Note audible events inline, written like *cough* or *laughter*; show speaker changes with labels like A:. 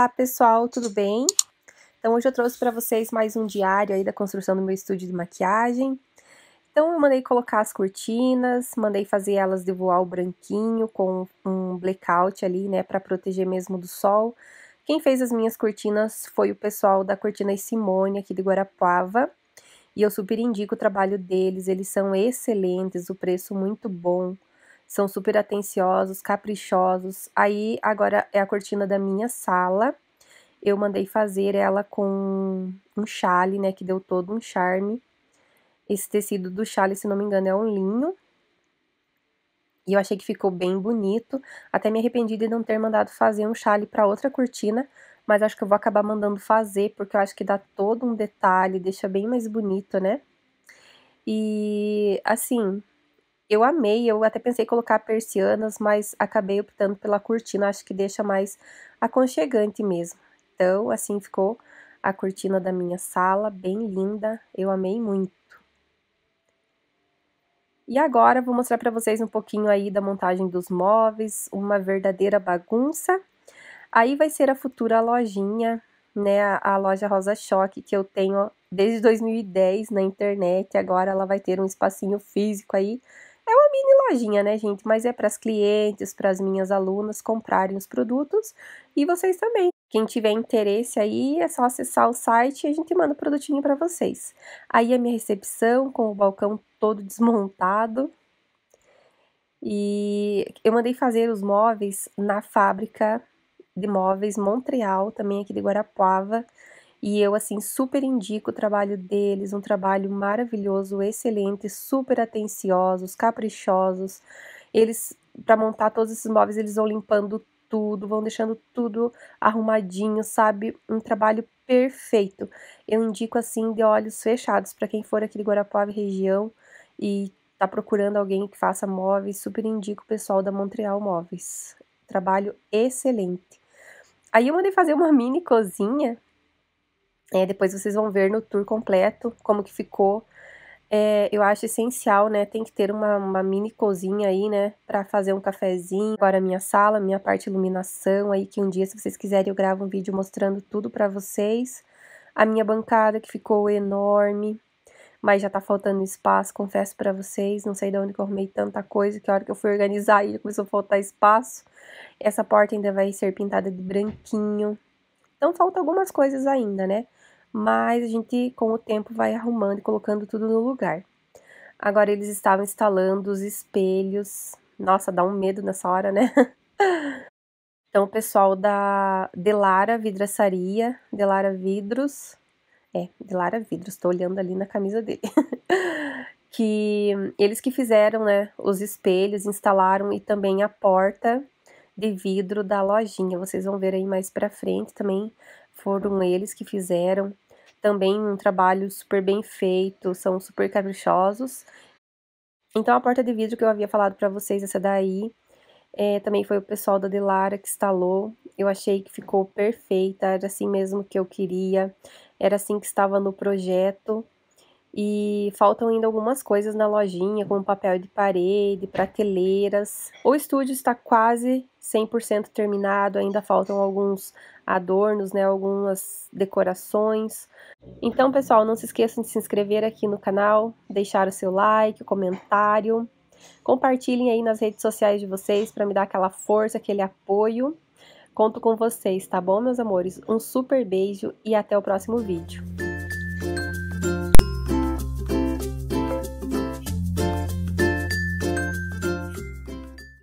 A: Olá pessoal, tudo bem? Então hoje eu trouxe para vocês mais um diário aí da construção do meu estúdio de maquiagem. Então eu mandei colocar as cortinas, mandei fazer elas de voal branquinho com um blackout ali, né, para proteger mesmo do sol. Quem fez as minhas cortinas foi o pessoal da Cortina Simone aqui de Guarapuava. E eu super indico o trabalho deles, eles são excelentes, o preço muito bom são super atenciosos, caprichosos. Aí agora é a cortina da minha sala. Eu mandei fazer ela com um chale, né, que deu todo um charme. Esse tecido do chale, se não me engano, é um linho. E eu achei que ficou bem bonito. Até me arrependi de não ter mandado fazer um chale para outra cortina, mas acho que eu vou acabar mandando fazer, porque eu acho que dá todo um detalhe, deixa bem mais bonito, né? E assim, eu amei, eu até pensei em colocar persianas, mas acabei optando pela cortina, acho que deixa mais aconchegante mesmo. Então, assim ficou a cortina da minha sala, bem linda, eu amei muito. E agora vou mostrar para vocês um pouquinho aí da montagem dos móveis, uma verdadeira bagunça. Aí vai ser a futura lojinha, né, a, loja Rosa Choque que eu tenho desde 2010 na internet, agora ela vai ter um espacinho físico aí é uma mini lojinha, né, gente? Mas é para as clientes, para as minhas alunas comprarem os produtos e vocês também. Quem tiver interesse aí, é só acessar o site e a gente manda o produtinho para vocês. Aí a minha recepção com o balcão todo desmontado. E eu mandei fazer os móveis na fábrica de móveis Montreal, também aqui de Guarapuava. E eu, assim, super indico o trabalho deles, um trabalho maravilhoso, excelente, super atenciosos, caprichosos. Eles, para montar todos esses móveis, eles vão limpando tudo, vão deixando tudo arrumadinho, sabe? Um trabalho perfeito. Eu indico, assim, de olhos fechados para quem for aqui de Guarapuava região e tá procurando alguém que faça móveis, super indico o pessoal da Montreal Móveis. Trabalho excelente. Aí eu mandei fazer uma *laughs* mini cozinha é, depois vocês vão ver no tour completo como que ficou. É, eu acho essencial, né? Tem que ter uma, uma mini cozinha aí, né? Pra fazer um cafezinho. Agora minha sala, minha parte de iluminação aí, que um dia, se vocês quiserem, eu gravo um vídeo mostrando tudo para vocês. A minha bancada, que ficou enorme, mas já tá faltando espaço, confesso para vocês. Não sei de onde que eu arrumei tanta coisa, que a hora que eu fui organizar aí começou a faltar espaço. Essa porta ainda vai ser pintada de branquinho. Então falta algumas coisas ainda, né? mas a gente com o tempo vai arrumando e colocando tudo no lugar. Agora eles estavam instalando os espelhos. Nossa, dá um medo nessa hora, né? *laughs* Então o pessoal da Delara Vidraçaria, Delara Vidros, é, Delara Vidros, estou olhando ali na camisa dele. *laughs* que eles que fizeram, né, os espelhos, instalaram e também a porta de vidro da lojinha. Vocês vão ver aí mais para frente também foram eles que fizeram. Também um trabalho super bem feito, são super caprichosos. Então, a porta de vídeo que eu havia falado para vocês, essa daí, é, também foi o pessoal da Delara que instalou. Eu achei que ficou perfeita, era assim mesmo que eu queria, era assim que estava no projeto. E faltam ainda algumas coisas na lojinha, como papel de parede, prateleiras. O estúdio está quase 100% terminado, ainda faltam alguns adornos, né, algumas decorações. Então, pessoal, não se esqueçam de se inscrever aqui no canal, deixar o seu like, o comentário, compartilhem aí nas redes sociais de vocês para me dar aquela força, aquele apoio. Conto com vocês, tá bom, meus amores? Um super beijo e até o próximo vídeo.